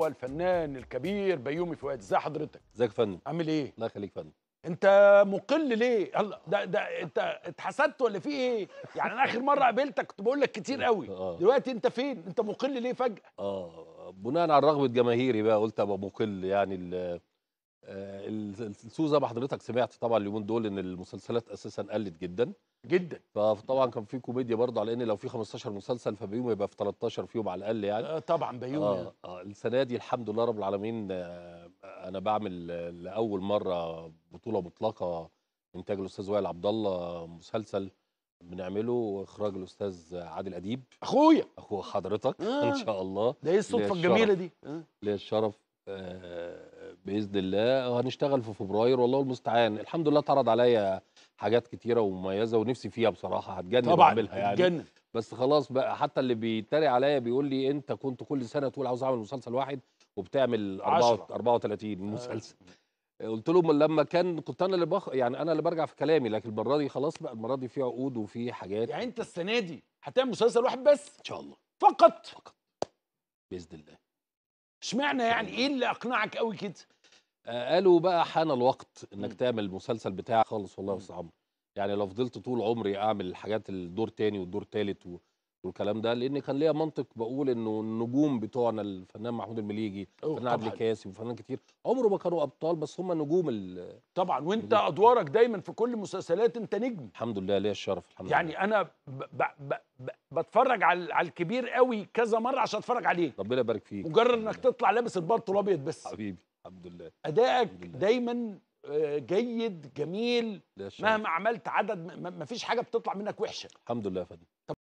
هو الفنان الكبير بيومي فؤاد ازي حضرتك ازيك يا فندم عامل ايه الله يخليك فندم انت مقل ليه هلا ده ده انت اتحسدت ولا في ايه يعني انا اخر مره قابلتك كنت بقول لك كتير قوي آه. دلوقتي انت فين انت مقل ليه فجاه اه بناء على رغبه جماهيري بقى قلت ابقى مقل يعني آه، السوزه حضرتك سمعت طبعا اليومين دول ان المسلسلات اساسا قلت جدا جدا فطبعا كان في كوميديا برضه على ان لو في 15 مسلسل فبيوم يبقى في 13 فيهم على الاقل يعني آه طبعا بيوم آه آه السنه دي الحمد لله رب العالمين آه انا بعمل لاول مره بطوله مطلقه انتاج الاستاذ وائل عبد الله مسلسل بنعمله واخراج الاستاذ عادل اديب اخويا اخو حضرتك آه. ان شاء الله ده ايه الصدفه الجميله دي آه. ليا الشرف آه، باذن الله وهنشتغل في فبراير والله المستعان الحمد لله اتعرض عليا حاجات كتيره ومميزه ونفسي فيها بصراحه هتجنن طبعا اعملها يعني هتجنن بس خلاص بقى حتى اللي بيتريق عليا بيقول لي انت كنت كل سنه تقول عاوز اعمل مسلسل واحد وبتعمل 34 آه. مسلسل قلت لهم لما كان كنت انا اللي بخ يعني انا اللي برجع في كلامي لكن المره دي خلاص بقى المره دي في عقود وفي حاجات يعني انت السنه دي هتعمل مسلسل واحد بس ان شاء الله فقط فقط باذن الله اشمعنى يعني ايه اللي اقنعك قوي كده قالوا بقى حان الوقت انك م. تعمل المسلسل بتاعك خالص والله يا استاذ عمرو يعني لو فضلت طول عمري اعمل الحاجات الدور تاني والدور تالت و... والكلام ده لان كان ليا منطق بقول انه النجوم بتوعنا الفنان محمود المليجي الفنان عبد الكاسي وفنان كتير عمره ما كانوا ابطال بس هم نجوم ال... طبعا وانت النجوم. ادوارك دايما في كل مسلسلات انت نجم الحمد لله ليا الشرف الحمد يعني لله. انا ب... ب... ب... ب... بتفرج على على الكبير قوي كذا مره عشان اتفرج عليه ربنا يبارك فيك مجرد انك تطلع لابس البلطو الابيض بس حبيبي الحمد لله ادائك الحمد لله. دايما آه، جيد جميل مهما عملت عدد ما فيش حاجه بتطلع منك وحشه الحمد لله يا فندم